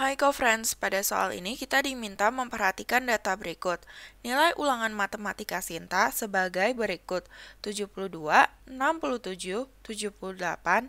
Hai co-friends, pada soal ini kita diminta memperhatikan data berikut. Nilai ulangan matematika Sinta sebagai berikut 72, 67, 78,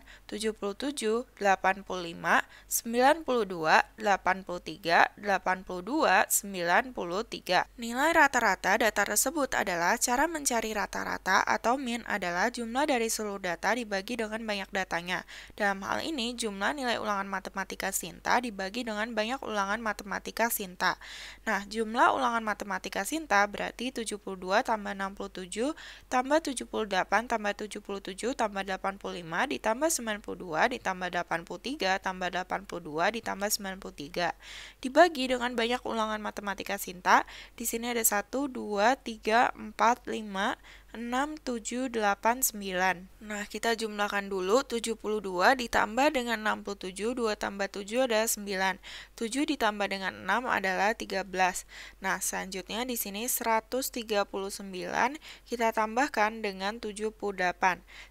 77, 85, 92, 83, 82, 93. Nilai rata-rata data tersebut adalah cara mencari rata-rata atau min adalah jumlah dari seluruh data dibagi dengan banyak datanya. Dalam hal ini, jumlah nilai ulangan matematika Sinta dibagi dengan dengan banyak ulangan matematika Sinta. Nah, jumlah ulangan matematika Sinta berarti 72 tambah 67 tambah 78 tambah 77 tambah 85 ditambah 92 ditambah 83 tambah 82 ditambah 93. Dibagi dengan banyak ulangan matematika Sinta, di sini ada 1, 2, 3, 4, 5, 6789. Nah, kita jumlahkan dulu 72 ditambah dengan 67, 2 tambah 7 adalah 9. 7 ditambah dengan 6 adalah 13. Nah, selanjutnya di sini 139 kita tambahkan dengan 78.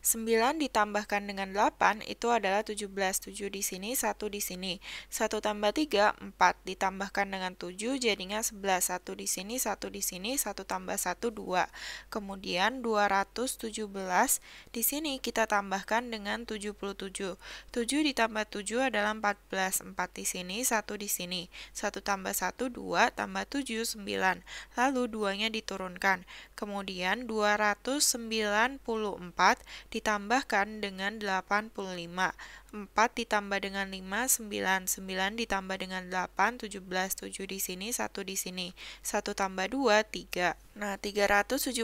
9 ditambahkan dengan 8 itu adalah 17. 7 di sini, 1 di sini. 1 tambah 3, 4. Ditambahkan dengan 7 jadinya 11. 1 di sini, 1 di sini, 1 tambah 1, 2. Kemudian dengan 217. Di sini kita tambahkan dengan 77. 7 ditambah 7 adalah 14. 4 di sini, 1 di sini. 1 tambah 1, 2, tambah 7, 9. Lalu 2-nya diturunkan. Kemudian 294 ditambahkan dengan 85. 4 ditambah dengan 5, 9. 9 ditambah dengan 8, 17. 7 di sini, 1 di sini. 1 tambah 2, 3. Nah, 379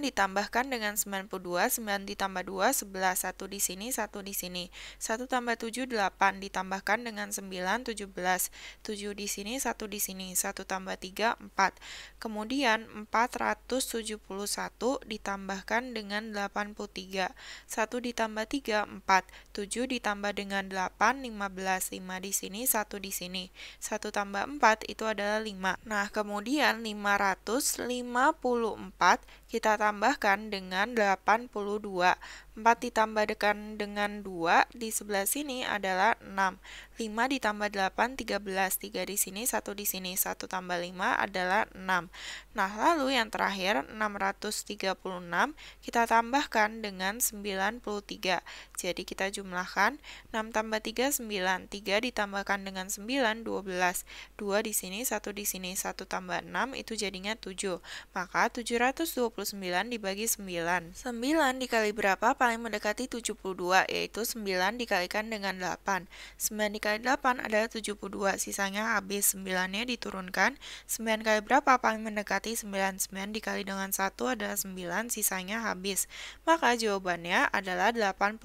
ditambahkan dengan 92, 9 ditambah 2, 11, 1 di sini, 1 di sini. 1 tambah 7, 8 ditambahkan dengan 9, 17, 7 di sini, 1 di sini, 1 tambah 3, 4. Kemudian 471 ditambahkan dengan 83, 1 ditambah 3, 4, 7 ditambah dengan 8, 15, 5 di sini, 1 di sini. 1 tambah 4 itu adalah 5. Nah, kemudian 505 54 kita tambahkan dengan 82. 4 ditambahkan dengan 2 di sebelah sini adalah 6. 5 ditambah 8 13, 3 di sini, 1 di sini, 1 tambah 5 adalah 6. Nah, lalu yang terakhir 636 kita tambahkan dengan 93. Jadi kita jumlahkan 6 tambah 3 9, 3 ditambahkan dengan 9 12. 2 di sini, 1 di sini, 1 tambah 6 itu jadinya 7. Maka 720 29 dibagi 9. 9 dikali berapa paling mendekati 72, yaitu 9 dikalikan dengan 8. 9 dikali 8 adalah 72, sisanya habis 9-nya diturunkan. 9 kali berapa paling mendekati 9, 9 dikali dengan 1 adalah 9, sisanya habis. Maka jawabannya adalah 81.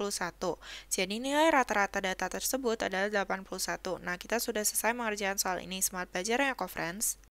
Jadi nilai rata-rata data tersebut adalah 81. Nah, kita sudah selesai mengerjakan soal ini. Smart belajar ya, co friends.